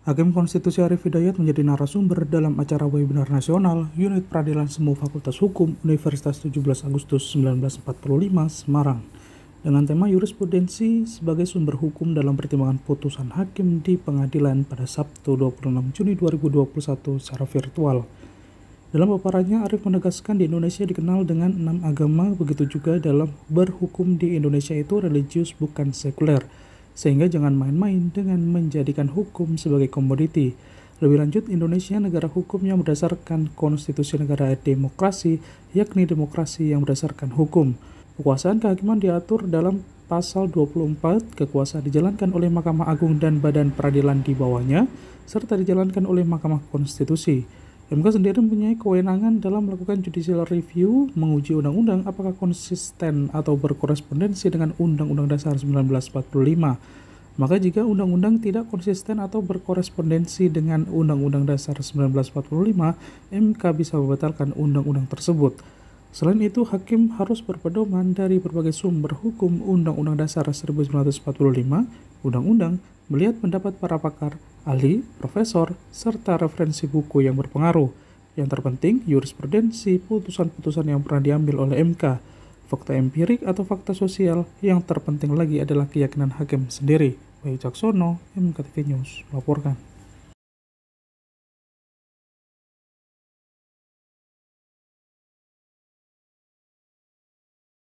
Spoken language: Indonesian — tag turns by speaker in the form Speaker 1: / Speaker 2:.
Speaker 1: Hakim Konstitusi Arif Hidayat menjadi narasumber dalam acara webinar nasional Unit Peradilan Semua Fakultas Hukum Universitas 17 Agustus 1945 Semarang dengan tema Yurisprudensi sebagai sumber hukum dalam pertimbangan putusan hakim di pengadilan pada Sabtu 26 Juni 2021 secara virtual. Dalam paparannya, Arif menegaskan di Indonesia dikenal dengan enam agama, begitu juga dalam berhukum di Indonesia itu religius bukan sekuler sehingga jangan main-main dengan menjadikan hukum sebagai komoditi. Lebih lanjut, Indonesia negara hukum yang berdasarkan konstitusi negara demokrasi, yakni demokrasi yang berdasarkan hukum. Kekuasaan kehakiman diatur dalam pasal 24, kekuasaan dijalankan oleh Mahkamah Agung dan Badan Peradilan di bawahnya, serta dijalankan oleh Mahkamah Konstitusi. MK sendiri mempunyai kewenangan dalam melakukan judicial review, menguji undang-undang apakah konsisten atau berkorespondensi dengan Undang-Undang Dasar 1945. Maka jika undang-undang tidak konsisten atau berkorespondensi dengan Undang-Undang Dasar 1945, MK bisa membatalkan undang-undang tersebut. Selain itu, hakim harus berpedoman dari berbagai sumber hukum Undang-Undang Dasar 1945, Undang-Undang, melihat pendapat para pakar, ahli, profesor, serta referensi buku yang berpengaruh. Yang terpenting, jurisprudensi putusan-putusan yang pernah diambil oleh MK, fakta empirik atau fakta sosial, yang terpenting lagi adalah keyakinan hakim sendiri. Wahyu Caksono, MKTV News, melaporkan.